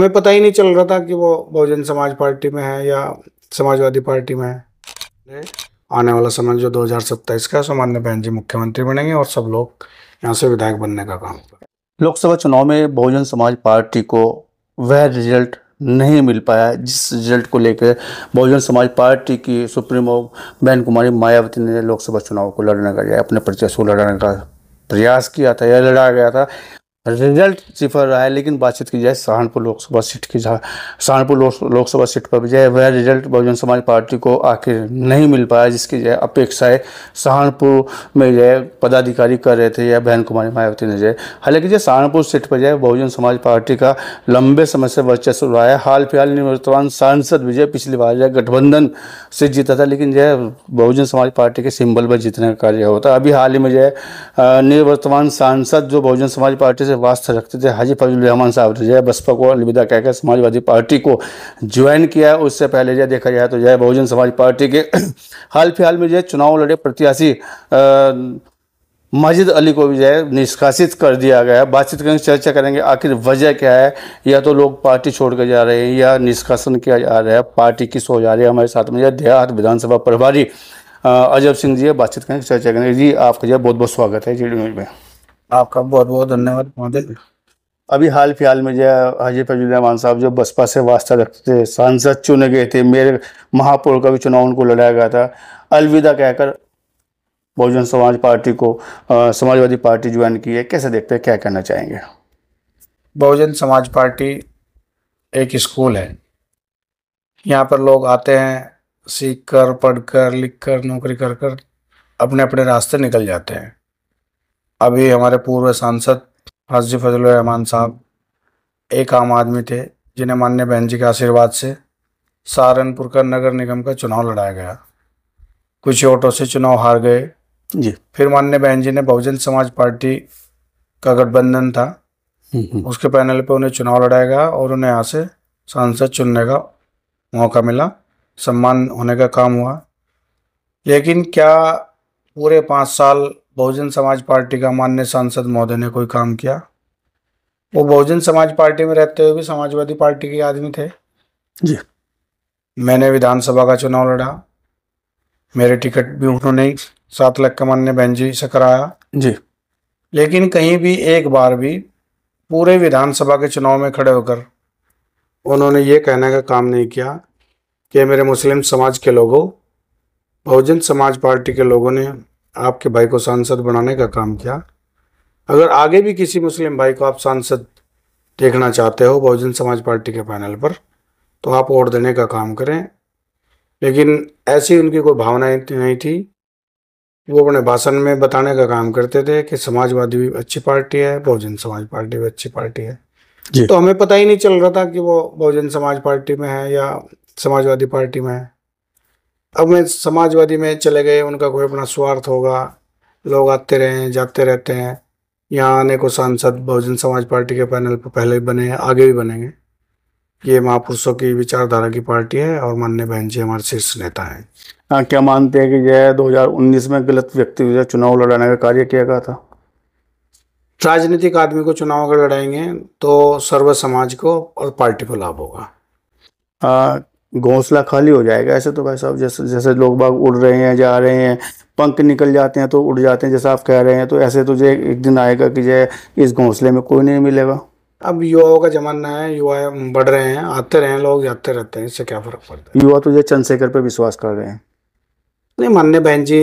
हमें पता ही नहीं चल रहा था कि वो बहुजन समाज पार्टी में है या समाजवादी पार्टी में है आने वाला समय जो 2027 का सामान्य बहन जी मुख्यमंत्री बनेंगे और सब लोग यहाँ से विधायक बनने का काम लोकसभा चुनाव में बहुजन समाज पार्टी को वह रिजल्ट नहीं मिल पाया जिस रिजल्ट को लेकर बहुजन समाज पार्टी की सुप्रीमो बहन कुमारी मायावती ने लोकसभा चुनाव को लड़ने का अपने प्रत्याशी को लड़ने का प्रयास किया था या लड़ा गया था रिजल्ट सिफर रहा है लेकिन बातचीत की जाए सहारनपुर लोकसभा सीट की सहारनपुर लोकसभा सीट पर भी वह रिजल्ट बहुजन समाज पार्टी को आखिर नहीं मिल पाया जिसकी जो है अपेक्षाएँ सहारनपुर में जो पदाधिकारी कर रहे थे या बहन कुमारी मायावती ने जो हालांकि जो सहारनपुर सीट पर जाए बहुजन समाज पार्टी का लंबे समय से वर्चस्व रहा है हाल फिलहाल निवर्तमान सांसद विजय पिछली बार जो गठबंधन से जीता था लेकिन जो है बहुजन समाज पार्टी के सिंबल पर जीतने का कार्य होता अभी हाल ही में जो है निवर्तमान सांसद जो बहुजन समाज पार्टी से वास्ता रखते थे हाजी फजल रहमान साहब जो तो है बसपा को अलविदा कहकर समाजवादी पार्टी को ज्वाइन किया है उससे पहले जो देखा जाए तो जो है बहुजन समाज पार्टी के हाल फिलहाल में जो चुनाव लड़े प्रत्याशी मजिद अली को भी जो है निष्कासित कर दिया गया है बातचीत करेंगे चर्चा करेंगे आखिर वजह क्या है या तो लोग पार्टी छोड़ कर जा रहे हैं या निष्कासन किया जा रहा है पार्टी किस हो जा रही है हमारे साथ में यह देहात विधानसभा प्रभारी अजब सिंह जी बातचीत करेंगे चर्चा करेंगे जी आपका जो बहुत बहुत स्वागत है जी न्यूज में आपका बहुत बहुत धन्यवाद महोदय अभी हाल फिलहाल में जो हाजी फजुलरहमान साहब जो बसपा से वास्ता रखते थे सांसद चुने गए थे मेरे महापौर का भी चुनाव उनको लड़ाया गया था अलविदा कहकर बहुजन समाज पार्टी को समाजवादी पार्टी ज्वाइन की है कैसे देखते हैं क्या करना चाहेंगे बहुजन समाज पार्टी एक स्कूल है यहाँ पर लोग आते हैं सीख कर पढ़ कर लिख कर नौकरी कर कर अपने अपने रास्ते निकल जाते हैं अभी हमारे पूर्व सांसद हाजी फजल रहमान साहब एक आम आदमी थे जिन्हें मान्य बहन जी के आशीर्वाद से सहारनपुर का नगर निगम का चुनाव लड़ाया गया कुछ वोटों से चुनाव हार गए जी फिर मान्य बहन जी ने बहुजन समाज पार्टी का गठबंधन था हम्म, हम्म। उसके पैनल पे उन्हें चुनाव लड़ाया गया और उन्हें यहाँ से सांसद चुनने का मौका मिला सम्मान होने का काम हुआ लेकिन क्या पूरे पाँच साल बहुजन समाज पार्टी का मान्य सांसद महोदय ने कोई काम किया वो बहुजन समाज पार्टी में रहते हुए भी समाजवादी पार्टी के आदमी थे जी मैंने विधानसभा का चुनाव लड़ा मेरे टिकट भी उन्होंने सात लाख का मान्य बहन जी से कराया जी लेकिन कहीं भी एक बार भी पूरे विधानसभा के चुनाव में खड़े होकर उन्होंने ये कहने का काम नहीं किया कि मेरे मुस्लिम समाज के लोगों बहुजन समाज पार्टी के लोगों ने आपके भाई को सांसद बनाने का काम किया अगर आगे भी किसी मुस्लिम भाई को आप सांसद देखना चाहते हो बहुजन समाज पार्टी के पैनल पर तो आप वोट देने का काम करें लेकिन ऐसी उनकी कोई भावना नहीं थी वो अपने भाषण में बताने का काम करते थे कि समाजवादी भी अच्छी पार्टी है बहुजन समाज पार्टी भी अच्छी पार्टी है तो हमें पता ही नहीं चल रहा था कि वो बहुजन समाज पार्टी में है या समाजवादी पार्टी में है अब मैं समाजवादी में चले गए उनका कोई अपना स्वार्थ होगा लोग आते रहे जाते रहते हैं यहाँ आने को सांसद बहुजन समाज पार्टी के पैनल पर पहले बने हैं आगे भी बनेंगे ये महापुरुषों की विचारधारा की पार्टी है और मान्य बहन जी हमारे शीर्ष नेता है आ, हाँ, क्या मानते हैं कि यह 2019 में गलत व्यक्ति चुनाव लड़ाने का कार्य किया गया था राजनीतिक आदमी को चुनाव अगर लड़ाएंगे तो सर्व समाज को और पार्टी को लाभ होगा हाँ, घोंसला खाली हो जाएगा ऐसे तो भाई साहब जैसे जैसे लोग बाग उड़ रहे हैं जा रहे हैं पंख निकल जाते हैं तो उड़ जाते हैं जैसा आप कह रहे हैं तो ऐसे तो जो एक दिन आएगा कि जो इस घोंसले में कोई नहीं मिलेगा अब युवाओं का जमाना है युवा बढ़ रहे हैं आते रहे हैं लोग जाते रहते हैं इससे क्या फर्क पड़ता है युवा तो चंद्रशेखर पर विश्वास कर रहे हैं नहीं मान्य बहन जी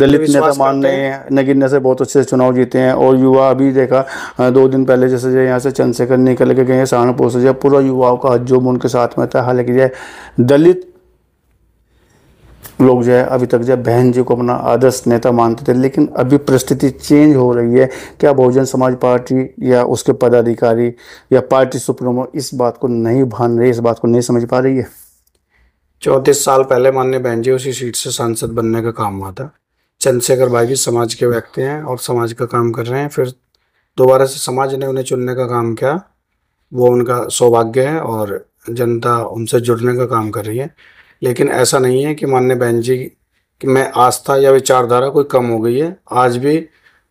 दलित नेता मानने नगिन्ने से बहुत अच्छे से चुनाव जीते हैं और युवा अभी देखा दो दिन पहले जैसे यहाँ से चंद्रशेखर निकल के गए हैं सहारनपुर से जब पूरा युवाओं का हजोम उनके साथ में था हालांकि जो दलित लोग जो है अभी तक जो बहन जी को अपना आदर्श नेता मानते थे लेकिन अभी परिस्थिति चेंज हो रही है क्या बहुजन समाज पार्टी या उसके पदाधिकारी या पार्टी सुप्रीमो इस बात को नहीं भान रही इस बात को नहीं समझ पा रही है चौंतीस साल पहले मान्य बहन जी उसी सीट से सांसद बनने का काम हुआ था चंद्रशेखर भाई भी समाज के व्यक्ति हैं और समाज का काम कर रहे हैं फिर दोबारा से समाज ने उन्हें चुनने का काम किया वो उनका सौभाग्य है और जनता उनसे जुड़ने का काम कर रही है लेकिन ऐसा नहीं है कि मान्य बहन जी कि मैं आस्था या विचारधारा कोई कम हो गई है आज भी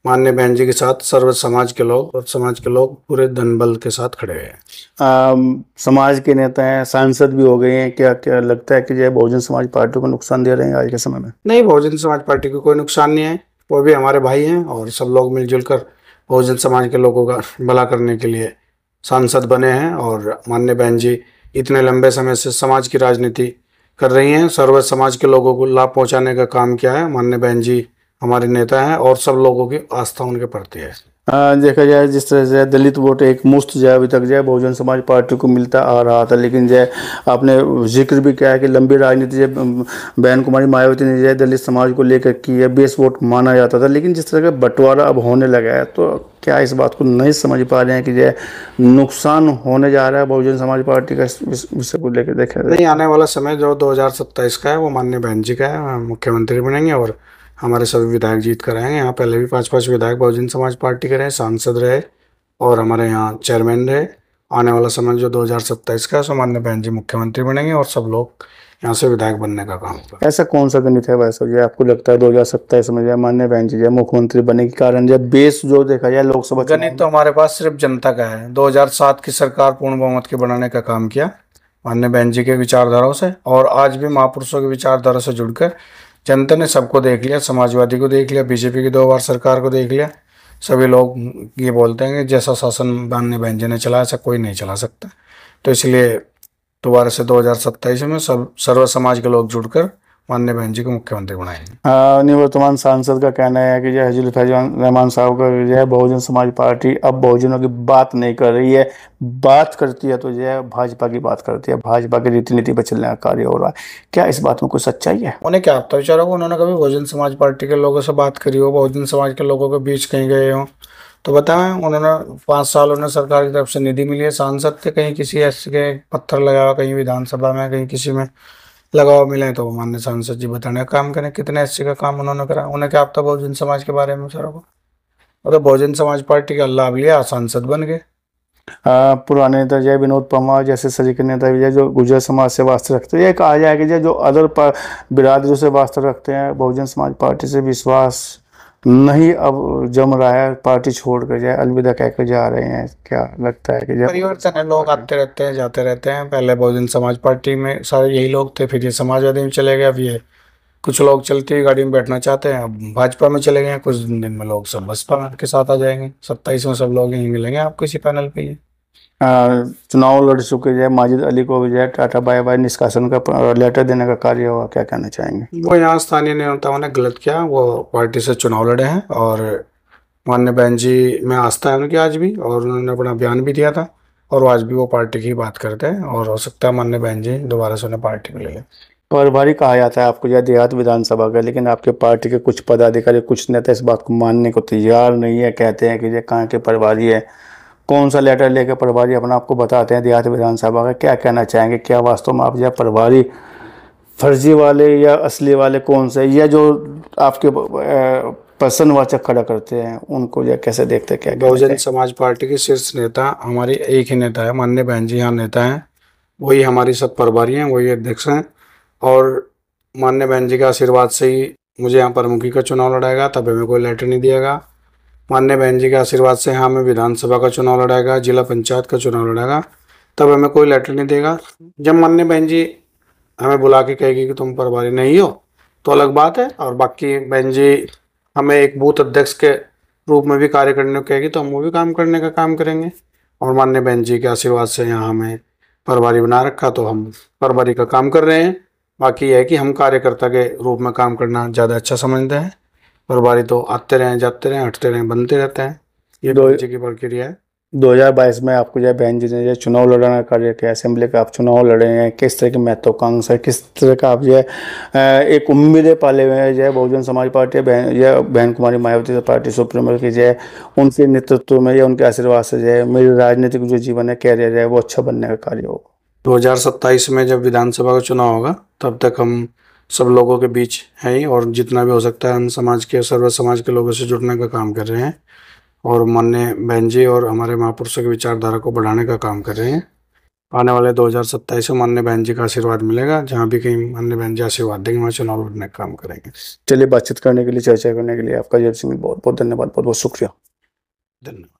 मान्य बहन जी के साथ सर्व समाज के लोग और समाज के लोग पूरे धन बल के साथ खड़े हैं समाज के नेता हैं सांसद भी हो गए हैं क्या क्या लगता है कि जो बहुजन समाज पार्टी को नुकसान दे रहे हैं आज के समय में नहीं बहुजन समाज पार्टी को कोई नुकसान नहीं है वो भी हमारे भाई हैं और सब लोग मिलजुल कर बहुजन समाज के लोगों का भला करने के लिए सांसद बने हैं और मान्य बहन जी इतने लंबे समय से समाज की राजनीति कर रही हैं सर्व समाज के लोगों को लाभ पहुंचाने का काम किया है मान्य बहन जी हमारे नेता हैं और सब लोगों की आस्था उनके प्रति है देखा जाए जिस तरह से दलित वोट एक मुफ्त जो अभी तक जो बहुजन समाज पार्टी को मिलता आ रहा था लेकिन जो आपने जिक्र भी किया है कि लंबी राजनीति जो बहन कुमारी मायावती ने जो दलित समाज को लेकर की है बेस वोट माना जाता था लेकिन जिस तरह का बंटवारा अब होने लगा है तो क्या इस बात को नहीं समझ पा रहे हैं कि जो नुकसान होने जा रहा है बहुजन समाज पार्टी का विषय को लेकर देखा नहीं आने वाला समय जो दो का है वो माननीय बहन जी का है मुख्यमंत्री बनेंगे और हमारे सभी विधायक जीत कर आए हैं यहाँ पहले भी पाँच पांच विधायक बहुजन समाज पार्टी के रहे सांसद रहे और हमारे यहाँ चेयरमैन रहे आने वाला समय जो दो का सामान्य बहन जी मुख्यमंत्री बनेंगे और सब लोग यहाँ से विधायक बनने का काम ऐसा कौन सा गणित है वैसा जो आपको लगता है दो हजार सत्ताईस में मान्य बहन जी मुख्यमंत्री बने के कारण जब बेस जो देखा जाए लोकसभा गणित तो हमारे पास सिर्फ जनता का है 2007 की सरकार पूर्ण बहुमत के बनाने का काम किया मान्य बहन जी के विचारधाराओं से और आज भी महापुरुषों के विचारधारा से जुड़कर जनता ने सबको देख लिया समाजवादी को देख लिया बीजेपी की दो बार सरकार को देख लिया सभी लोग ये बोलते हैं कि जैसा शासन बानने बहनजी ने चलाया ऐसा कोई नहीं चला सकता तो इसलिए दोबारा से दो में सब सर्व समाज के लोग जुड़कर माननीय बहन जी को मुख्यमंत्री बनाएंगे निवर्तमान सांसद का कहना है कि जो हजूल रहमान साहब का जो है बहुजन समाज पार्टी अब बहुजनों की बात नहीं कर रही है बात करती है तो जो है भाजपा की बात करती है भाजपा की रीति नीति पर चलने का कार्य हो रहा है क्या इस बात में कुछ सच्चाई है उन्हें क्या आपता विचार होगा उन्होंने कभी बहुजन समाज पार्टी के लोगों से बात करी हो बहुजन समाज के लोगों के बीच कहीं गए हों तो बताएं उन्होंने पाँच साल उन्हें सरकार की तरफ से निधि मिली है सांसद थे कहीं किसी ऐसे के पत्थर लगाया कहीं विधानसभा में कहीं किसी में लगाव मिले तो वो मान्य सांसद जी बताने का काम करें कितने एस का काम उन्होंने करा उन्हें क्या आपता तो बहुजन समाज के बारे में सारा को मतलब बहुजन समाज पार्टी का लाभ लिया सांसद बन गए पुराने नेता जय विनोद पवार जैसे के नेता विजय जो गुजर समाज से वास्ते रखते हैं कहा जाएगा जो अदर बिरादरी से वास्ते रखते हैं बहुजन समाज पार्टी से विश्वास नहीं अब जम रहा है पार्टी छोड़ कर जाए अलविदा कह जा रहे हैं क्या लगता है कि जब परिवर्तन है लोग आते रहते हैं जाते रहते हैं पहले बहुजन समाज पार्टी में सारे यही लोग थे फिर ये समाजवादी में चले गए अब ये कुछ लोग चलती हुई गाड़ी में बैठना चाहते हैं अब भाजपा में चले गए कुछ दिन में लोग सब बसपा के साथ आ जाएंगे सत्ताईस में सब लोग यहीं मिलेंगे आपको इसी पैनल पे ही चुनाव लड़ चुके जो है माजिद अली को भी जो है टाटा बाय बाय निष्कासन का लेटर देने का कार्य हुआ क्या कहना चाहेंगे वो यहाँ स्थानीय नेताओं ने गलत किया वो पार्टी से चुनाव लड़े हैं और मान्य बहन जी में आस्था है उनकी आज भी और उन्होंने अपना बयान भी दिया था और आज भी वो पार्टी की बात करते हैं और हो सकता है मान्य बहन जी दोबारा से उन्हें पार्टी में ले लें पर भारी कहा जाता है आपको यह देहात विधानसभा का लेकिन आपके पार्टी के कुछ पदाधिकारी कुछ नेता इस बात को मानने को तैयार नहीं है कहते हैं कि ये कहाँ के परिवारी है कौन सा लेटर लेकर प्रभारी अपना आपको बताते हैं देहात विधानसभा का क्या कहना चाहेंगे क्या वास्तव में आप या प्रभारी फर्जी वाले या असली वाले कौन से या जो आपके प्रसन्न वाचक खड़ा करते हैं उनको या कैसे देखते हैं क्या बहुजन समाज पार्टी के शीर्ष नेता हमारे एक ही नेता है मान्य बहन जी यहाँ नेता हैं वही हमारी सब प्रभारी हैं वही अध्यक्ष हैं और मान्य बहन जी के आशीर्वाद से ही मुझे यहाँ प्रमुखी का चुनाव लड़ाएगा तब हमें कोई लेटर नहीं दिएगा मान्य बहन जी के आशीर्वाद से हमें विधानसभा का चुनाव लड़ाएगा जिला पंचायत का चुनाव लड़ाएगा तब हमें कोई लेटर नहीं देगा जब मान्य बहन जी हमें बुला के कहेगी कि तुम प्रभारी नहीं हो तो अलग बात है और बाकी बहन जी हमें एक बूथ अध्यक्ष के रूप में भी कार्य करने को कहेगी तो हम वो भी काम करने का काम करेंगे और मान्य बहन जी के आशीर्वाद से यहाँ हमें परवारी बना रखा तो हम परवारी का काम कर रहे हैं बाकी यह है कि हम कार्यकर्ता के रूप में काम करना ज़्यादा अच्छा समझते हैं बर्फबारी तो आते रहे जाते रहे हटते रहे बनते रहते हैं ये दो की प्रक्रिया है 2022 में आपको जो बहन जी ने चुनाव लड़ना कार्य किया असेंबली का आप चुनाव लड़े हैं किस तरह की महत्वाकांक्षा किस तरह का आप जो एक उम्मीदें पाले हुए हैं जो बहुजन समाज पार्टी बहन या बहन कुमारी मायावती पार्टी सुप्रीमो की जो उनके नेतृत्व में या उनके आशीर्वाद से जो मेरे राजनीतिक जो जीवन है कैरियर है वो अच्छा बनने का कार्य होगा दो में जब विधानसभा का चुनाव होगा तब तक हम सब लोगों के बीच है ही और जितना भी हो सकता है हम समाज के सर्व समाज के लोगों से जुड़ने का काम कर रहे हैं और मान्य बहन जी और हमारे महापुरुषों की विचारधारा को बढ़ाने का काम कर रहे हैं आने वाले दो हजार सत्ताईस में मान्य बहन जी का आशीर्वाद मिलेगा जहाँ भी कहीं मान्य बहन जी आशीर्वाद देंगे वहाँ चुनाव लड़ने का काम करेंगे चलिए बातचीत करने के लिए चर्चा करने के लिए आपका जय सिंह बहुत बहुत धन्यवाद बहुत बहुत शुक्रिया धन्यवाद